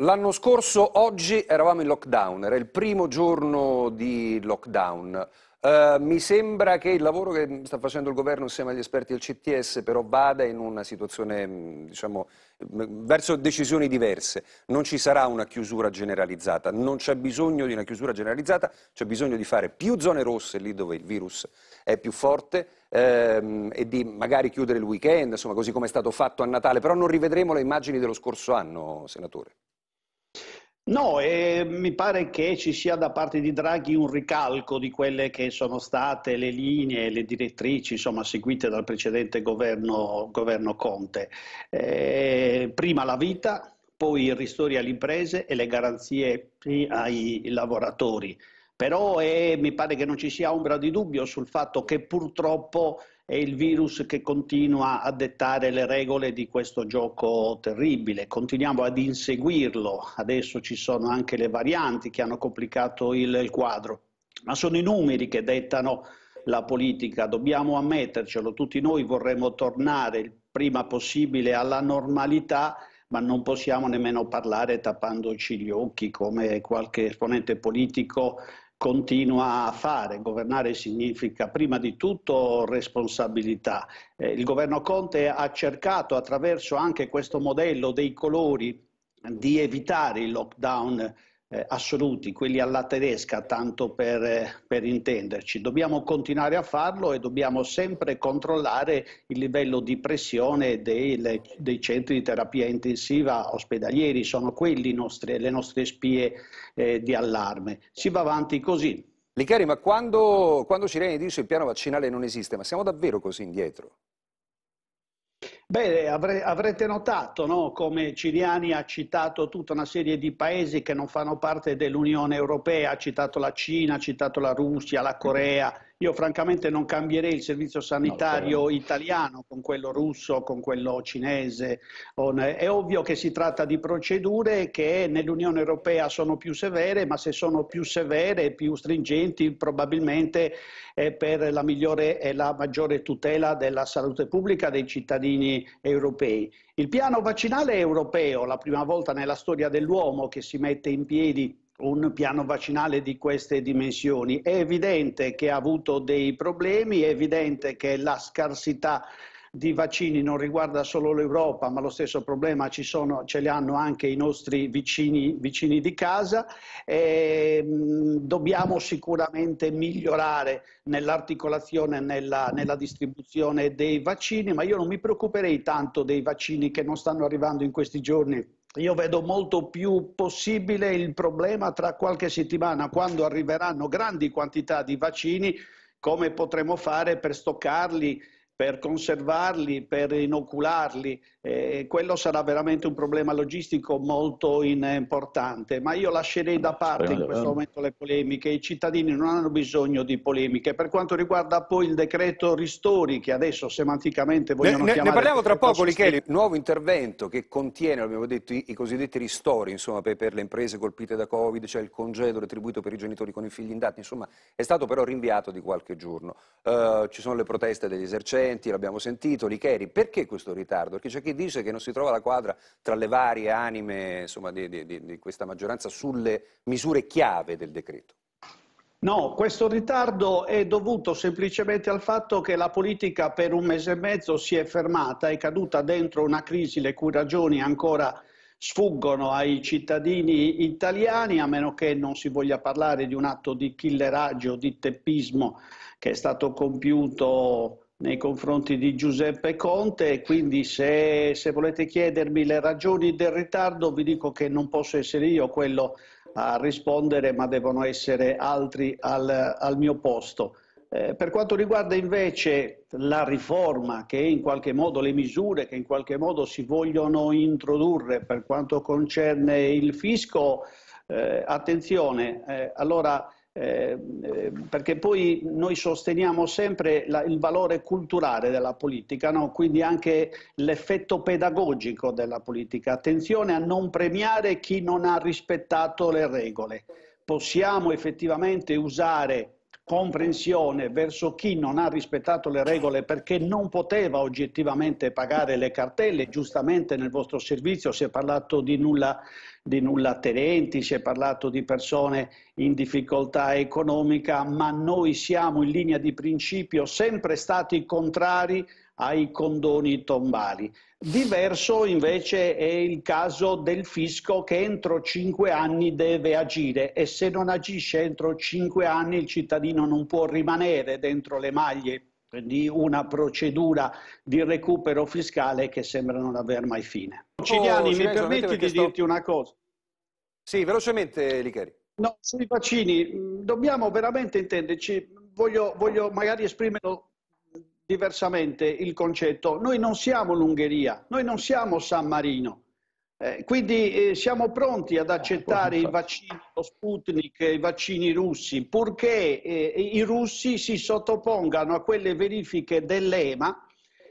L'anno scorso, oggi, eravamo in lockdown, era il primo giorno di lockdown. Uh, mi sembra che il lavoro che sta facendo il governo insieme agli esperti del CTS però vada in una situazione, mm, diciamo, mm, verso decisioni diverse. Non ci sarà una chiusura generalizzata, non c'è bisogno di una chiusura generalizzata, c'è bisogno di fare più zone rosse lì dove il virus è più forte ehm, e di magari chiudere il weekend, insomma, così come è stato fatto a Natale, però non rivedremo le immagini dello scorso anno, senatore. No, e mi pare che ci sia da parte di Draghi un ricalco di quelle che sono state le linee, le direttrici insomma, seguite dal precedente governo, governo Conte. Eh, prima la vita, poi il ristori alle imprese e le garanzie ai lavoratori. Però è, eh, mi pare che non ci sia ombra di dubbio sul fatto che purtroppo è il virus che continua a dettare le regole di questo gioco terribile. Continuiamo ad inseguirlo, adesso ci sono anche le varianti che hanno complicato il, il quadro, ma sono i numeri che dettano la politica, dobbiamo ammettercelo, tutti noi vorremmo tornare il prima possibile alla normalità, ma non possiamo nemmeno parlare tappandoci gli occhi come qualche esponente politico continua a fare. Governare significa prima di tutto responsabilità. Eh, il governo Conte ha cercato attraverso anche questo modello dei colori di evitare il lockdown eh, assoluti, quelli alla tedesca, tanto per, eh, per, intenderci. Dobbiamo continuare a farlo e dobbiamo sempre controllare il livello di pressione dei, le, dei centri di terapia intensiva ospedalieri, sono quelli nostri, le nostre spie eh, di allarme. Si va avanti così. Licheri, ma quando, quando Sireni dice il piano vaccinale non esiste, ma siamo davvero così indietro? Beh, avre, avrete notato no? come Ciriani ha citato tutta una serie di paesi che non fanno parte dell'Unione Europea, ha citato la Cina, ha citato la Russia, la Corea, io francamente non cambierei il servizio sanitario no, italiano con quello russo, con quello cinese. È ovvio che si tratta di procedure che nell'Unione Europea sono più severe, ma se sono più severe e più stringenti probabilmente è per la migliore e la maggiore tutela della salute pubblica dei cittadini europei. Il piano vaccinale europeo, la prima volta nella storia dell'uomo che si mette in piedi un piano vaccinale di queste dimensioni. È evidente che ha avuto dei problemi, è evidente che la scarsità di vaccini non riguarda solo l'Europa, ma lo stesso problema sono, ce li hanno anche i nostri vicini, vicini di casa. E, ehm, mh, dobbiamo sicuramente migliorare nell'articolazione, nella, nella distribuzione dei vaccini, ma io non mi preoccuperei tanto dei vaccini che non stanno arrivando in questi giorni io vedo molto più possibile il problema tra qualche settimana, quando arriveranno grandi quantità di vaccini, come potremo fare per stoccarli per conservarli, per inocularli, eh, quello sarà veramente un problema logistico molto in, eh, importante. Ma io lascerei da parte in questo eh. momento le polemiche, i cittadini non hanno bisogno di polemiche. Per quanto riguarda poi il decreto Ristori, che adesso semanticamente vogliono ne, chiamare... Ne parliamo tra poco, Michele, nuovo intervento che contiene, abbiamo detto, i, i cosiddetti ristori insomma, per, per, le imprese colpite da Covid, cioè il congedo retribuito per i genitori con i figli in indatti, insomma è stato però rinviato di qualche giorno. Uh, ci sono le proteste degli esercenti, Sorrenti, l'abbiamo sentito, Licheri, perché questo ritardo? Perché c'è chi dice che non si trova la quadra tra le varie anime insomma, di, di, di questa maggioranza sulle misure chiave del decreto. No, questo ritardo è dovuto semplicemente al fatto che la politica per un mese e mezzo si è fermata, è caduta dentro una crisi le cui ragioni ancora sfuggono ai cittadini italiani, a meno che non si voglia parlare di un atto di killeraggio, di teppismo che è stato compiuto nei confronti di Giuseppe Conte, quindi se, se, volete chiedermi le ragioni del ritardo vi dico che non posso essere io quello a rispondere, ma devono essere altri al, al mio posto. Eh, per quanto riguarda invece la riforma, che in qualche modo le misure che in qualche modo si vogliono introdurre per quanto concerne il fisco, eh, attenzione, eh, allora Ehm, perché poi noi sosteniamo sempre la, il valore culturale della politica, no? quindi anche l'effetto pedagogico della politica. Attenzione a non premiare chi non ha rispettato le regole. Possiamo effettivamente usare comprensione verso chi non ha rispettato le regole perché non poteva oggettivamente pagare le cartelle. Giustamente nel vostro servizio si è parlato di nulla, di nulla tenenti, si è parlato di persone in difficoltà economica, ma noi siamo in linea di principio sempre stati contrari ai condoni tombali. Diverso invece è il caso del fisco che entro cinque anni deve agire e se non agisce entro cinque anni il cittadino non può rimanere dentro le maglie di una procedura di recupero fiscale che sembra non aver mai fine. Ciliani, oh, mi permetti di sto... dirti una cosa? Sì, velocemente, Licheri. No, sui vaccini mm, dobbiamo veramente intenderci, voglio, voglio magari esprimerlo diversamente il concetto. Noi non siamo l'Ungheria, noi non siamo San Marino. Eh, quindi eh, siamo pronti ad accettare i vaccini, lo Sputnik, i vaccini russi, purché eh, i russi si sottopongano a quelle verifiche dell'EMA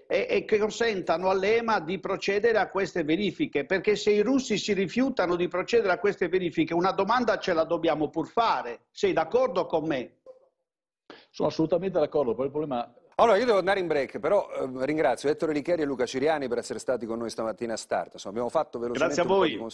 e, e che consentano all'EMA di procedere a queste verifiche, perché se i russi si rifiutano di procedere a queste verifiche, una domanda ce la dobbiamo pur fare. Sei d'accordo con me? Sono assolutamente d'accordo, poi il problema allora, io devo andare in break, però eh, ringrazio Ettore Licheri e Luca Ciriani per essere stati con noi stamattina a Start. Insomma, abbiamo fatto velocemente Grazie a voi.